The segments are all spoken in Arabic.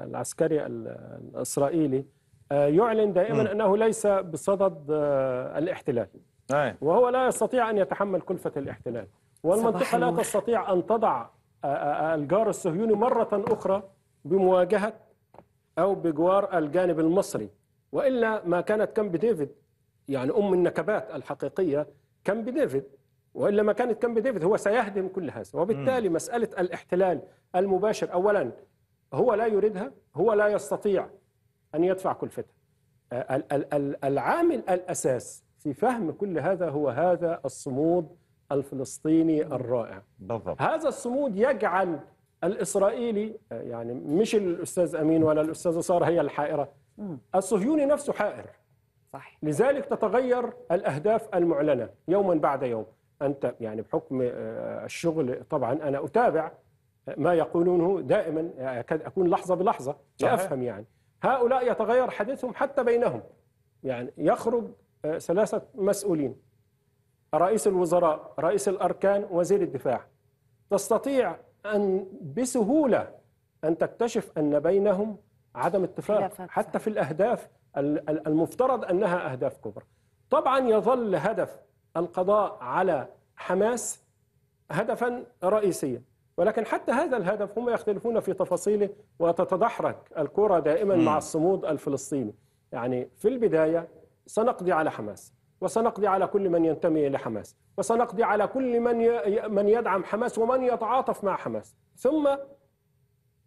العسكري الإسرائيلي آه، يعلن دائما أنه ليس بصدد آه، الاحتلال وهو لا يستطيع أن يتحمل كلفة الاحتلال والمنطقة لا تستطيع أن تضع آه، الجار الصهيوني مرة أخرى بمواجهة أو بجوار الجانب المصري وإلا ما كانت كامب ديفيد يعني أم النكبات الحقيقية كامب ديفيد وإلا ما كانت كامب ديفيد هو سيهدم كل هذا وبالتالي مسألة الاحتلال المباشر أولا هو لا يريدها هو لا يستطيع أن يدفع كلفتها آه، العامل الأساس في فهم كل هذا هو هذا الصمود الفلسطيني الرائع بالضبط. هذا الصمود يجعل الإسرائيلي آه، يعني مش الأستاذ أمين ولا الأستاذ سارة هي الحائرة الصهيوني نفسه حائر صح. لذلك تتغير الأهداف المعلنة يوما بعد يوم أنت يعني بحكم آه، الشغل طبعا أنا أتابع ما يقولونه دائما أكاد أكون لحظة بلحظة لأفهم يعني هؤلاء يتغير حديثهم حتى بينهم يعني يخرج آه، ثلاثة مسؤولين رئيس الوزراء رئيس الأركان وزير الدفاع تستطيع أن بسهولة أن تكتشف أن بينهم عدم اتفاق حتى في الأهداف المفترض أنها أهداف كبرى طبعا يظل هدف القضاء على حماس هدفا رئيسيا ولكن حتى هذا الهدف هم يختلفون في تفاصيله وتتدحرج الكرة دائما مم. مع الصمود الفلسطيني يعني في البداية سنقضي على حماس وسنقضي على كل من ينتمي إلى حماس وسنقضي على كل من من يدعم حماس ومن يتعاطف مع حماس ثم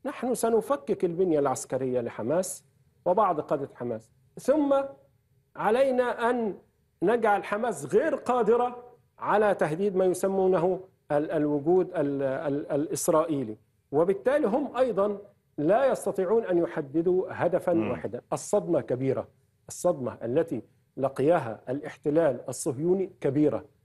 نحن سنفكك البنية العسكرية لحماس وبعض قادة حماس ثم علينا أن نجعل حماس غير قادرة على تهديد ما يسمونه الوجود الإسرائيلي وبالتالي هم أيضا لا يستطيعون أن يحددوا هدفا واحدا الصدمة كبيرة الصدمة التي لقيها الاحتلال الصهيوني كبيرة